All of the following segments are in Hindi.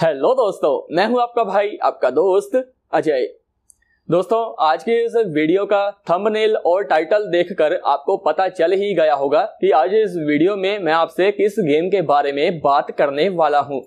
हेलो दोस्तों मैं हूं आपका भाई आपका दोस्त अजय दोस्तों आज के इस वीडियो का थंबनेल और टाइटल देखकर आपको पता चल ही गया होगा कि आज इस वीडियो में मैं आपसे किस गेम के बारे में बात करने वाला हूं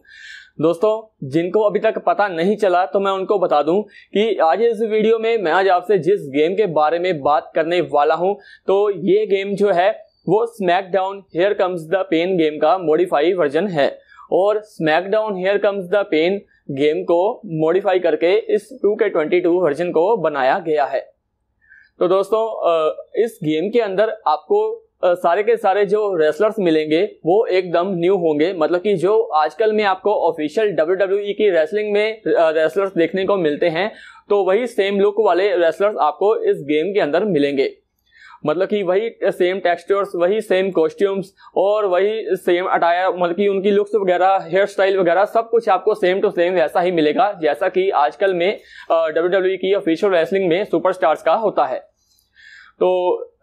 दोस्तों जिनको अभी तक पता नहीं चला तो मैं उनको बता दूं कि आज इस वीडियो में मैं आज आपसे जिस गेम के बारे में बात करने वाला हूं तो ये गेम जो है वो SmackDown here comes the pain game का मॉडिफाई वर्जन है और SmackDown here comes the pain game को मॉडिफाई करके इस 2K22 वर्जन को बनाया गया है तो दोस्तों इस गेम के अंदर आपको सारे के सारे जो रेसलर्स मिलेंगे वो एकदम न्यू होंगे मतलब कि जो आजकल में आपको ऑफिशियल डब्ल्यू डब्ल्यू की रेसलिंग में रेसलर्स देखने को मिलते हैं तो वही सेम लुक वाले रेसलर्स आपको इस गेम के अंदर मिलेंगे मतलब कि वही सेम टेक्सचर्स वही सेम कॉस्ट्यूम्स और वही सेम अटायर मतलब कि उनकी लुक्स वगैरह हेयर स्टाइल वगैरह सब कुछ आपको सेम टू सेम वैसा ही मिलेगा जैसा कि आजकल में डब्ल्यू डब्ल्यू e की ऑफिशियल रेसलिंग में सुपरस्टार्स का होता है तो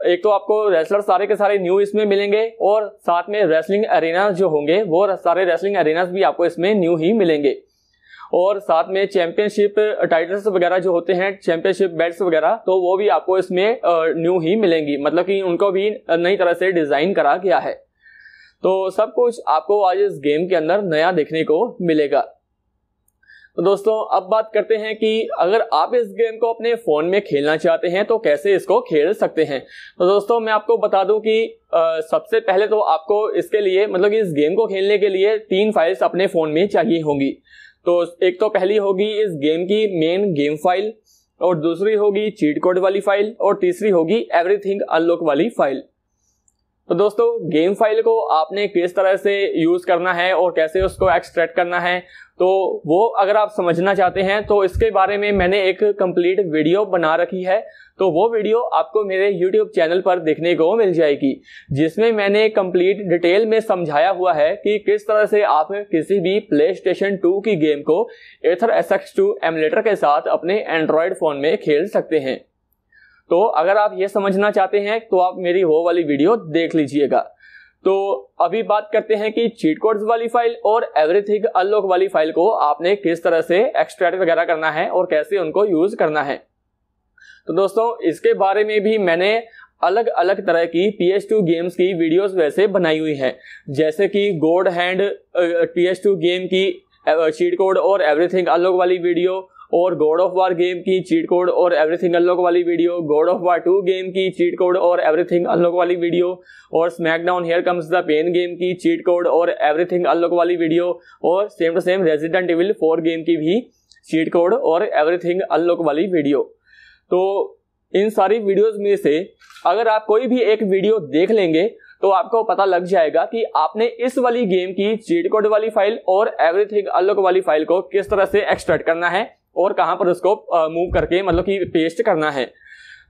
एक तो आपको रेसलर सारे के सारे न्यू इसमें मिलेंगे और साथ में रेसलिंग अरेना जो होंगे वो सारे रेसलिंग अरेनाज भी आपको इसमें न्यू ही मिलेंगे और साथ में चैंपियनशिप टाइटल्स वगैरह जो होते हैं चैंपियनशिप बेल्ट वगैरह तो वो भी आपको इसमें न्यू ही मिलेंगी मतलब कि उनको भी नई तरह से डिजाइन करा गया है तो सब कुछ आपको आज इस गेम के अंदर नया देखने को मिलेगा तो दोस्तों अब बात करते हैं कि अगर आप इस गेम को अपने फ़ोन में खेलना चाहते हैं तो कैसे इसको खेल सकते हैं तो दोस्तों मैं आपको बता दूं कि आ, सबसे पहले तो आपको इसके लिए मतलब कि इस गेम को खेलने के लिए तीन फाइल्स अपने फ़ोन में चाहिए होंगी तो एक तो पहली होगी इस गेम की मेन गेम फाइल और दूसरी होगी चीट कोड वाली फाइल और तीसरी होगी एवरीथिंग अनलॉक वाली फाइल तो दोस्तों गेम फाइल को आपने किस तरह से यूज़ करना है और कैसे उसको एक्सट्रैक्ट करना है तो वो अगर आप समझना चाहते हैं तो इसके बारे में मैंने एक कंप्लीट वीडियो बना रखी है तो वो वीडियो आपको मेरे यूट्यूब चैनल पर देखने को मिल जाएगी जिसमें मैंने कंप्लीट डिटेल में समझाया हुआ है कि किस तरह से आप किसी भी प्ले स्टेशन टू की गेम को Aether S X two emulator के साथ अपने एंड्रॉयड फ़ोन में खेल सकते हैं तो अगर आप ये समझना चाहते हैं तो आप मेरी वो वाली वीडियो देख लीजिएगा तो अभी बात करते हैं कि चीट कोड्स वाली फाइल और एवरीथिंग अनलॉक वाली फाइल को आपने किस तरह से एक्सट्रैक्ट वगैरह करना है और कैसे उनको यूज करना है तो दोस्तों इसके बारे में भी मैंने अलग अलग तरह की पी एच टू गेम्स की वीडियोस वैसे बनाई हुई हैं जैसे कि god hand P H two game की चीट कोड और एवरीथिंग अनलॉक वाली वीडियो और गॉड ऑफ वार गेम की चीट कोड और एवरीथिंग अनलॉक वाली video God of War two game की चीट कोड और एवरीथिंग अनलॉक वाली वीडियो और SmackDown here comes the pain game की चीट कोड और एवरीथिंग अनलॉक वाली वीडियो और same to same Resident Evil four game की भी चीट कोड और एवरीथिंग अनलॉक वाली वीडियो तो इन सारी वीडियोज में से अगर आप कोई भी एक वीडियो देख लेंगे तो आपको पता लग जाएगा कि आपने इस वाली गेम की चीट कोड वाली फाइल और एवरीथिंग अनलॉक वाली फाइल को किस तरह से एक्सट्रैक्ट करना है और कहाँ पर उसको मूव करके मतलब कि पेस्ट करना है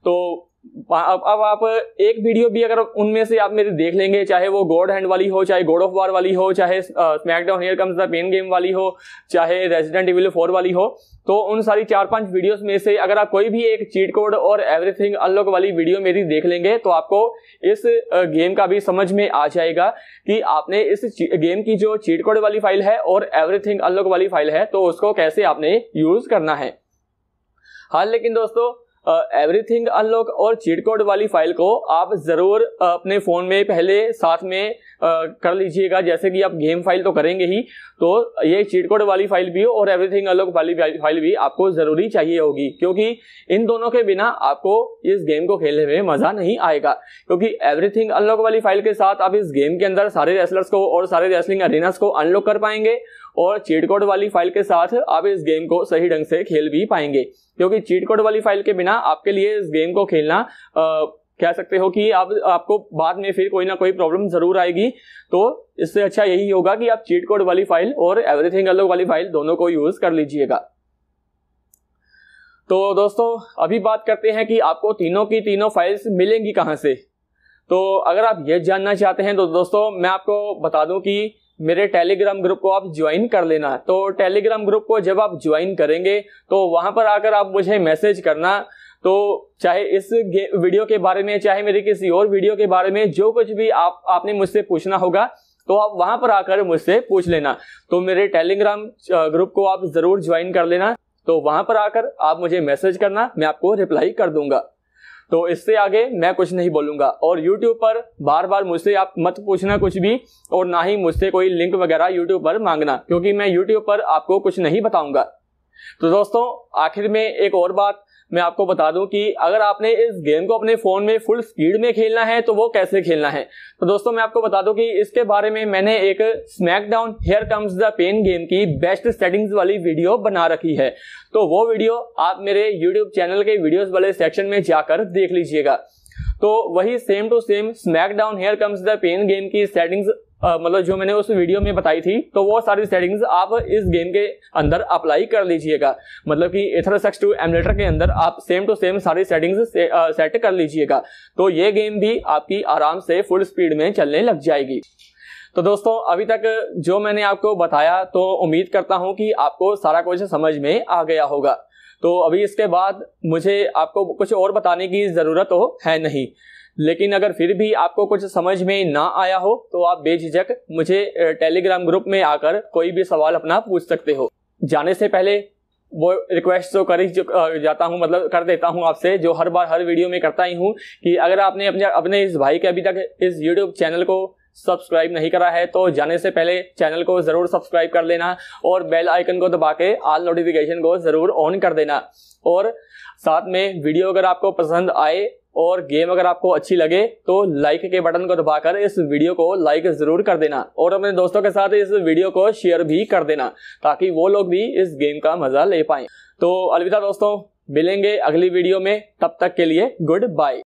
तो अब अब आप एक वीडियो भी अगर उनमें से आप मेरी देख लेंगे चाहे वो गॉड हैंड वाली हो चाहे गॉड ऑफ वार वाली हो चाहे SmackDown here comes the pain game वाली हो चाहे रेजिडेंट इविल फोर वाली हो तो उन सारी चार पांच वीडियोस में से अगर आप कोई भी एक चीट कोड और एवरीथिंग अनलॉक वाली वीडियो मेरी देख लेंगे तो आपको इस गेम का भी समझ में आ जाएगा कि आपने इस गेम की जो चीट कोड वाली फाइल है और एवरीथिंग अनलॉक वाली फाइल है तो उसको कैसे आपने यूज करना है हाँ लेकिन दोस्तों एवरीथिंग अनलॉक और चीट कोड वाली फाइल को आप ज़रूर अपने फ़ोन में पहले साथ में कर लीजिएगा जैसे कि आप गेम फाइल तो करेंगे ही तो ये चीट कोड वाली फाइल भी और एवरीथिंग अनलॉक वाली फाइल भी आपको ज़रूरी चाहिए होगी क्योंकि इन दोनों के बिना आपको इस गेम को खेलने में मज़ा नहीं आएगा क्योंकि एवरीथिंग अनलॉक वाली फाइल के साथ आप इस गेम के अंदर सारे रेसलर्स को और सारे रेसलिंग अरेनास को अनलॉक कर पाएंगे और चीट कोड वाली फाइल के साथ आप इस गेम को सही ढंग से खेल भी पाएंगे क्योंकि चीट कोड वाली फाइल के बिना आपके लिए इस गेम को खेलना कह सकते हो कि आप आपको बाद में फिर कोई ना कोई प्रॉब्लम जरूर आएगी तो इससे अच्छा यही होगा कि आप चीट कोड वाली फाइल और एवरीथिंग अलग वाली फाइल दोनों को यूज कर लीजिएगा तो दोस्तों अभी बात करते हैं कि आपको तीनों की तीनों फाइल्स मिलेंगी कहाँ से तो अगर आप ये जानना चाहते हैं तो दोस्तों मैं आपको बता दूं कि मेरे टेलीग्राम ग्रुप को आप ज्वाइन कर लेना तो टेलीग्राम ग्रुप को जब आप ज्वाइन करेंगे तो वहां पर आकर आप मुझे मैसेज करना तो चाहे इस वीडियो के बारे में चाहे मेरे किसी और वीडियो के बारे में जो कुछ भी आप आपने मुझसे पूछना होगा तो आप वहां पर आकर मुझसे पूछ लेना तो मेरे टेलीग्राम ग्रुप को आप जरूर ज्वाइन कर लेना तो वहां पर आकर आप मुझे मैसेज करना मैं आपको रिप्लाई कर दूंगा तो इससे आगे मैं कुछ नहीं बोलूंगा और यूट्यूब पर बार बार मुझसे आप मत पूछना कुछ भी और ना ही मुझसे कोई लिंक वगैरह यूट्यूब पर मांगना क्योंकि मैं यूट्यूब पर आपको कुछ नहीं बताऊंगा तो दोस्तों आखिर में एक और बात मैं आपको बता दूं कि अगर आपने इस गेम को अपने फ़ोन में फुल स्पीड में खेलना है तो वो कैसे खेलना है तो दोस्तों मैं आपको बता दूं कि इसके बारे में मैंने एक SmackDown here comes the pain game की बेस्ट सेटिंग्स वाली वीडियो बना रखी है तो वो वीडियो आप मेरे यूट्यूब चैनल के वीडियोज़ वाले सेक्शन में जाकर देख लीजिएगा तो वही same to same SmackDown here comes the pain game की सेटिंग्स मतलब जो मैंने उस वीडियो में बताई थी तो वो सारी सेटिंग्स आप इस गेम के अंदर अप्लाई कर लीजिएगा मतलब कि एथर सेक्स टू एमलेटर के अंदर आप सेम टू सेम सारी सेटिंग्स से, सेट कर लीजिएगा तो ये गेम भी आपकी आराम से फुल स्पीड में चलने लग जाएगी तो दोस्तों अभी तक जो मैंने आपको बताया तो उम्मीद करता हूँ कि आपको सारा कुछ समझ में आ गया होगा तो अभी इसके बाद मुझे आपको कुछ और बताने की ज़रूरत हो है नहीं लेकिन अगर फिर भी आपको कुछ समझ में ना आया हो तो आप बेझिझक मुझे टेलीग्राम ग्रुप में आकर कोई भी सवाल अपना पूछ सकते हो जाने से पहले वो रिक्वेस्ट तो कर ही जाता हूँ मतलब कर देता हूँ आपसे जो हर बार हर वीडियो में करता ही हूँ कि अगर आपने अपने अपने इस भाई के अभी तक इस यूट्यूब चैनल को सब्सक्राइब नहीं करा है तो जाने से पहले चैनल को ज़रूर सब्सक्राइब कर लेना और बेल आइकन को दबा के आल नोटिफिकेशन को ज़रूर ऑन कर देना और साथ में वीडियो अगर आपको पसंद आए और गेम अगर आपको अच्छी लगे तो लाइक के बटन को दबाकर इस वीडियो को लाइक जरूर कर देना और अपने दोस्तों के साथ इस वीडियो को शेयर भी कर देना ताकि वो लोग भी इस गेम का मजा ले पाए तो अलविदा दोस्तों मिलेंगे अगली वीडियो में तब तक के लिए गुड बाय